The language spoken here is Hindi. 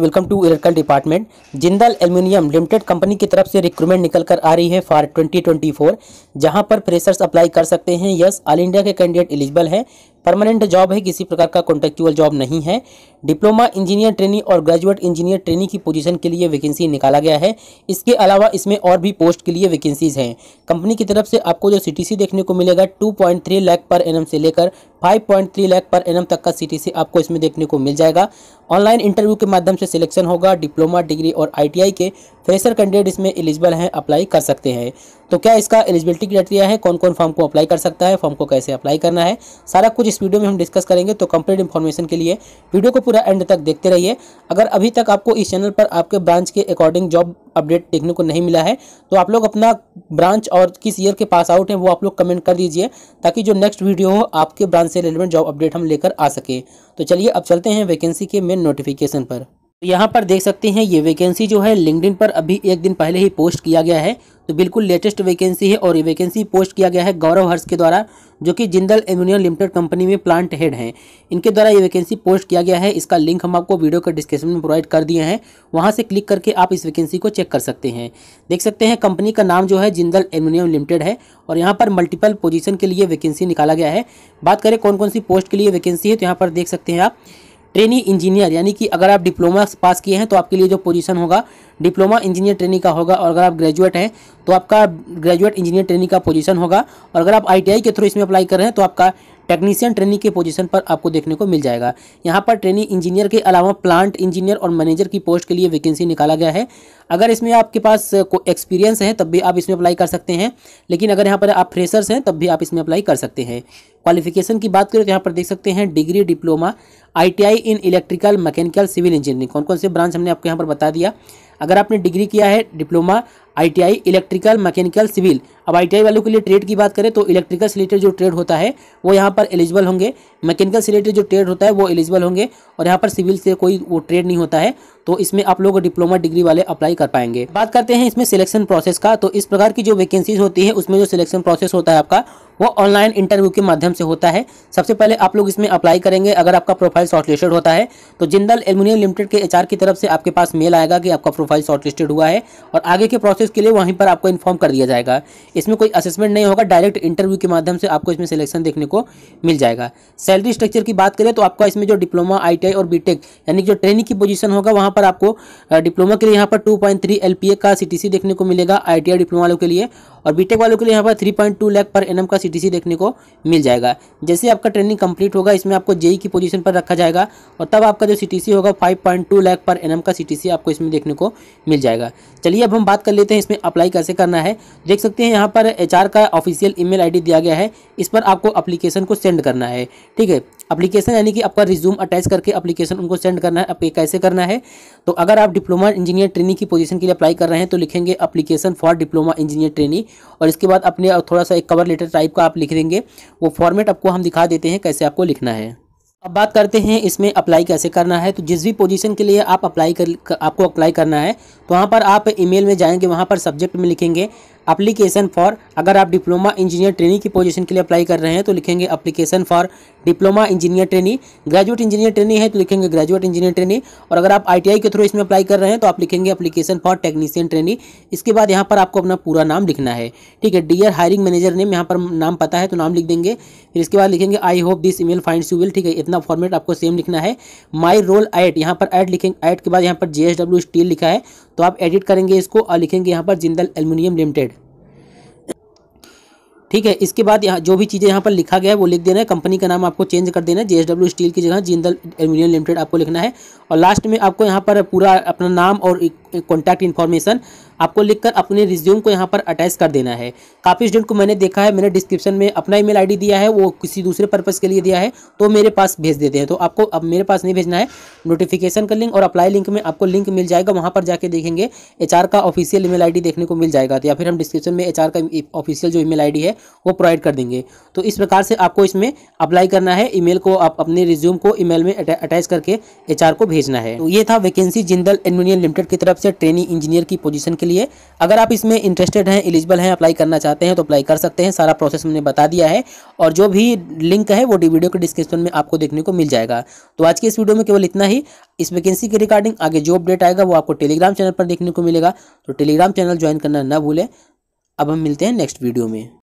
welcome to electrical department Jindal aluminium limited company की तरफ से रिक्रूटमेंट निकल कर आ रही है फॉर 2024 जहां पर फ्रेशर्स अप्लाई कर सकते हैं यस ऑल इंडिया के कैंडिडेट एलिजिबल हैं परमानेंट जॉब है किसी प्रकार का कॉन्ट्रेक्चुअल जॉब नहीं है डिप्लोमा इंजीनियर ट्रेनी और ग्रेजुएट इंजीनियर ट्रेनी की पोजीशन के लिए वैकेंसी निकाला गया है इसके अलावा इसमें और भी पोस्ट के लिए वैकेंसीज हैं कंपनी की तरफ से आपको जो सी देखने को मिलेगा 2.3 लाख पर एनएम से लेकर 5.3 लाख पर एनएम तक का सी आपको इसमें देखने को मिल जाएगा ऑनलाइन इंटरव्यू के माध्यम से सिलेक्शन होगा डिप्लोमा डिग्री और आई के फ्रेशर कैंडिडेट इसमें एलिजिबल हैं अप्लाई कर सकते हैं तो क्या इसका एलिजिबिलिटी क्राइटेरिया है कौन कौन फॉर्म को अप्लाई कर सकता है फॉर्म को कैसे अप्लाई करना है सारा कुछ इस वीडियो में हम डिस्कस करेंगे तो कंप्लीट इन्फॉर्मेशन के लिए वीडियो को पूरा एंड तक देखते रहिए अगर अभी तक आपको इस चैनल पर आपके ब्रांच के अकॉर्डिंग जॉब अपडेट देखने को नहीं मिला है तो आप लोग अपना ब्रांच और किस ईयर के पास आउट हैं वो आप लोग कमेंट कर दीजिए ताकि जो नेक्स्ट वीडियो हो आपके ब्रांच से रिलेवेंट जॉब अपडेट हम लेकर आ सके तो चलिए अब चलते हैं वैकेंसी के मेन नोटिफिकेशन पर यहाँ पर देख सकते हैं ये वैकेंसी जो है लिंकडिन पर अभी एक दिन पहले ही पोस्ट किया गया है तो बिल्कुल लेटेस्ट वैकेंसी है और ये वैकेंसी पोस्ट किया गया है गौरव हर्ष के द्वारा जो कि जिंदल एम्यूनियम लिमिटेड कंपनी में प्लांट हेड हैं इनके द्वारा ये वैकेंसी पोस्ट किया गया है इसका लिंक हम आपको वीडियो के डिस्क्रिप्शन में प्रोवाइड कर दिए हैं वहाँ से क्लिक करके आप इस वैकेंसी को चेक कर सकते हैं देख सकते हैं कंपनी का नाम जो है जिंदल एम्यूनियम लिमिटेड है और यहाँ पर मल्टीपल पोजिशन के लिए वैकेंसी निकाला गया है बात करें कौन कौन सी पोस्ट के लिए वैकेंसी है तो यहाँ पर देख सकते हैं आप ट्रेनी इंजीनियर यानी कि अगर आप डिप्लोमा पास किए हैं तो आपके लिए जो पोजीशन होगा डिप्लोमा इंजीनियर ट्रेनी का होगा और अगर आप ग्रेजुएट हैं तो आपका ग्रेजुएट इंजीनियर ट्रेनी का पोजीशन होगा और अगर आप आईटीआई के थ्रू इसमें अप्लाई कर रहे हैं तो आपका टेक्नीशियन ट्रेनिंग के पोजीशन पर आपको देखने को मिल जाएगा यहाँ पर ट्रेनिंग इंजीनियर के अलावा प्लांट इंजीनियर और मैनेजर की पोस्ट के लिए वैकेंसी निकाला गया है अगर इसमें आपके पास एक्सपीरियंस है तब भी आप इसमें अप्लाई कर सकते हैं लेकिन अगर यहाँ पर आप फ्रेशर्स हैं तब भी आप इसमें अप्लाई कर सकते हैं क्वालिफिकेशन की बात करें तो यहाँ पर देख सकते हैं डिग्री डिप्लोमा आई in electrical mechanical civil engineering कौन कौन से ब्रांच हमने आपको यहाँ पर बता दिया अगर आपने डिग्री किया है diploma ITI electrical mechanical civil अब आईटीआई वालों के लिए ट्रेड की बात करें तो इलेक्ट्रिकल से रिलेटेड जो ट्रेड होता है वो यहाँ पर एलिजिबल होंगे मैकेनिकल से रिलेटेड जो ट्रेड होता है वो एलिजिबल होंगे और यहाँ पर सिविल से कोई वो ट्रेड नहीं होता है तो इसमें आप लोग डिप्लोमा डिग्री वाले अप्लाई कर पाएंगे बात करते हैं इसमें सिलेक्शन प्रोसेस का तो इस प्रकार की जो वैकेंसीज होती है उसमें जो सिलेक्शन प्रोसेस होता है आपका वो ऑनलाइन इंटरव्यू के माध्यम से होता है सबसे पहले आप लोग इसमें अप्लाई करेंगे अगर आपका प्रोफाइल शॉर्टलिस्टेड होता है तो जिंदल एल्यूमिनियम लिमिटेड के एचआर की तरफ से आपके पास मेल आएगा कि आपका प्रोफाइल शॉर्टलिस्टेड हुआ है और आगे के प्रोसेस प्रोसेस के लिए वहीं पर आपको इन्फॉर्म कर दिया जाएगा इसमें कोई असेसमेंट नहीं होगा डायरेक्ट इंटरव्यू के माध्यम से आपको इसमें सिलेक्शन देखने को मिल जाएगा सैलरी स्ट्रक्चर की बात करें तो आपका इसमें जो डिप्लोमा आई और बी यानी जो ट्रेनिंग की पोजीशन होगा वहाँ पर आपको डिप्लोमा के लिए यहाँ पर टू पॉइंट का सी देखने को मिलेगा आई डिप्लोमा वालों के लिए और बीटेक वालों के लिए यहाँ पर थ्री पॉइंट लाख पर एनएम का सीटीसी देखने को मिल जाएगा जैसे आपका ट्रेनिंग कंप्लीट होगा इसमें आपको जेई e e की पोजीशन पर रखा जाएगा और तब आपका जो सीटीसी होगा फाइव पॉइंट लाख पर एनएम का सीटीसी आपको इसमें देखने को मिल जाएगा चलिए अब हम बात कर लेते हैं हैं इसमें अप्लाई कैसे करना है देख सकते हैं यहाँ पर एच का ऑफिशियल ईमेल आईडी दिया गया है इस पर आपको अप्लीकेशन को सेंड करना है ठीक है अप्लीकेशन यानी कि आपका रिज्यूम अटैच करके अप्लीकेशन उनको सेंड करना है आप कैसे करना है तो अगर आप डिप्लोमा इंजीनियर ट्रेनिंग की पोजीशन के लिए अप्लाई कर रहे हैं तो लिखेंगे application for diploma engineer training और इसके बाद अपने थोड़ा सा एक कवर लेटर टाइप का आप लिख देंगे वो फॉर्मेट आपको हम दिखा देते हैं कैसे आपको लिखना है अब बात करते हैं इसमें अप्लाई कैसे करना है तो जिस भी पोजीशन के लिए आप अप्लाई कर आपको अप्लाई करना है तो वहाँ पर आप ईमेल में जाएंगे वहाँ पर सब्जेक्ट में लिखेंगे अप्लीकेशन फॉर अगर आप डिप्लोमा इंजीनियर ट्रेनी की पोजीशन के लिए अप्लाई कर रहे हैं तो लिखेंगे application for diploma engineer trainee graduate engineer trainee है तो लिखेंगे ग्रेजुएट इंजीनियर ट्रेनी और अगर आप आईटीआई के थ्रू इसमें अप्लाई कर रहे हैं तो आप लिखेंगे अप्लीकेशन फॉर टेक्नीशियन ट्रेनी इसके बाद यहाँ पर आपको अपना पूरा नाम लिखना है ठीक है डियर हायरिंग मैनेजर नेम यहाँ पर नाम पता है तो नाम लिख देंगे फिर इसके बाद लिखेंगे I hope this email find you will ठीक है इतना फॉर्मेट आपको सेम लिखना है माई रोल एट यहाँ पर एड लिखेंगे एड के बाद यहाँ पर जे स्टील लिखा है तो आप एडिट करेंगे इसको और लिखेंगे यहाँ पर जिंदल एल्यूमिनियम लिमिटेड ठीक है इसके बाद यहाँ जो भी चीज़ें यहाँ पर लिखा गया है वो लिख देना है कंपनी का नाम आपको चेंज कर देना है जेएसडब्ल्यू स्टील की जगह जिंदल एल्यूमिनियम लिमिटेड आपको लिखना है और लास्ट में आपको यहाँ पर पूरा अपना नाम और कॉन्टैक्ट इन्फॉर्मेशन आपको लिखकर अपने रिज्यूम को यहाँ पर अटैच कर देना है काफ़ी स्टूडेंट को मैंने देखा है मैंने डिस्क्रिप्शन में अपना ईमेल आईडी दिया है वो किसी दूसरे पर्पज़ के लिए दिया है तो मेरे पास भेज देते हैं तो आपको अब मेरे पास नहीं भेजना है नोटिफिकेशन का लिंक और अप्लाई लिंक में आपको लिंक मिल जाएगा वहाँ पर जाके देखेंगे एच का ऑफिशियल ई मेल देखने को मिल जाएगा तो या फिर हम डिस्क्रिप्शन में एच का ऑफिशियल जो ईमेल मेल है वो प्रोवाइड कर देंगे तो इस प्रकार से आपको इसमें अप्लाई करना है ई को आप अपने रिज्यूम को ई में अटैच करके एच को भेजना है तो ये था वैकेंसी जिंदल एलुमिनियम लिमिटेड की तरफ से ट्रेनिंग इंजीनियर की पोजिशन के लिए लिए अगर आप इसमें इंटरेस्टेड हैं एलिजिबल हैं अप्लाई करना चाहते हैं तो अप्लाई कर सकते हैं सारा प्रोसेस हमने बता दिया है और जो भी लिंक है वो वीडियो के डिस्क्रिप्शन में आपको देखने को मिल जाएगा तो आज के इस वीडियो में केवल इतना ही इस वैकेंसी के रिगार्डिंग आगे जो अपडेट आएगा वो आपको टेलीग्राम चैनल पर देखने को मिलेगा तो टेलीग्राम चैनल ज्वाइन करना ना भूलें अब हम मिलते हैं नेक्स्ट वीडियो में